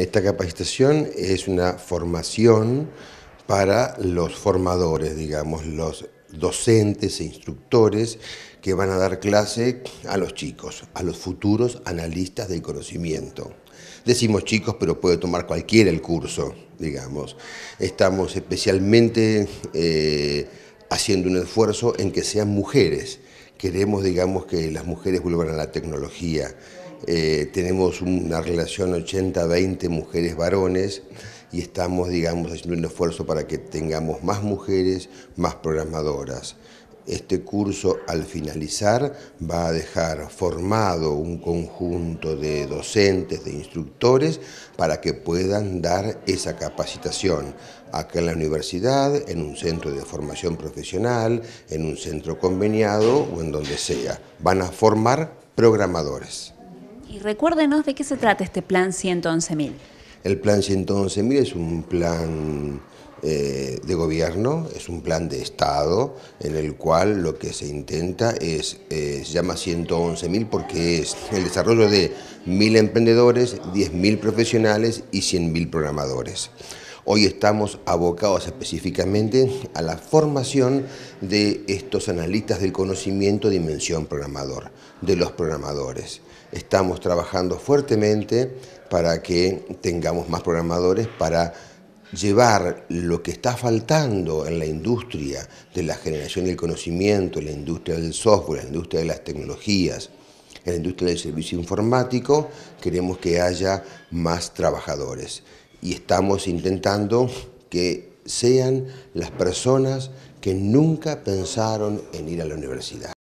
esta capacitación es una formación para los formadores, digamos, los docentes e instructores que van a dar clase a los chicos, a los futuros analistas del conocimiento. Decimos chicos, pero puede tomar cualquiera el curso, digamos. Estamos especialmente eh, haciendo un esfuerzo en que sean mujeres. Queremos, digamos, que las mujeres vuelvan a la tecnología. Eh, tenemos una relación 80-20 mujeres varones y estamos, digamos, haciendo un esfuerzo para que tengamos más mujeres, más programadoras. Este curso al finalizar va a dejar formado un conjunto de docentes, de instructores, para que puedan dar esa capacitación acá en la universidad, en un centro de formación profesional, en un centro conveniado o en donde sea. Van a formar programadores. Y recuérdenos de qué se trata este plan 111.000. El plan 111.000 es un plan eh, de gobierno, es un plan de Estado en el cual lo que se intenta es, eh, se llama 111.000 porque es el desarrollo de 1.000 emprendedores, 10.000 profesionales y 100.000 programadores. Hoy estamos abocados específicamente a la formación de estos analistas del conocimiento de dimensión programador, de los programadores. Estamos trabajando fuertemente para que tengamos más programadores para llevar lo que está faltando en la industria de la generación del conocimiento, en la industria del software, en la industria de las tecnologías, en la industria del servicio informático, queremos que haya más trabajadores y estamos intentando que sean las personas que nunca pensaron en ir a la universidad.